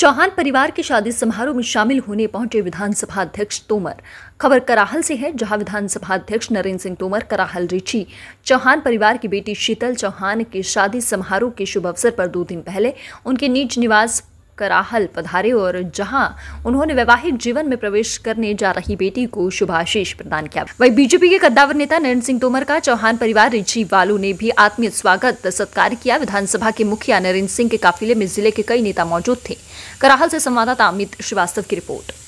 चौहान परिवार के शादी समारोह में शामिल होने पहुंचे विधानसभा अध्यक्ष तोमर खबर कराहल से है जहां विधानसभा अध्यक्ष नरेंद्र सिंह तोमर कराहल रिची चौहान परिवार की बेटी शीतल चौहान के शादी समारोह के शुभ अवसर पर दो दिन पहले उनके निज निवास कराहल पधारे और जहां उन्होंने वैवाहिक जीवन में प्रवेश करने जा रही बेटी को शुभाशीष प्रदान किया वही बीजेपी के कद्दावर नेता नरेंद्र सिंह तोमर का चौहान परिवार रिची वालू ने भी आत्मीय स्वागत सत्कार किया विधानसभा के मुखिया नरेंद्र सिंह के काफिले में जिले के कई नेता मौजूद थे कराहल से संवाददाता अमित श्रीवास्तव की रिपोर्ट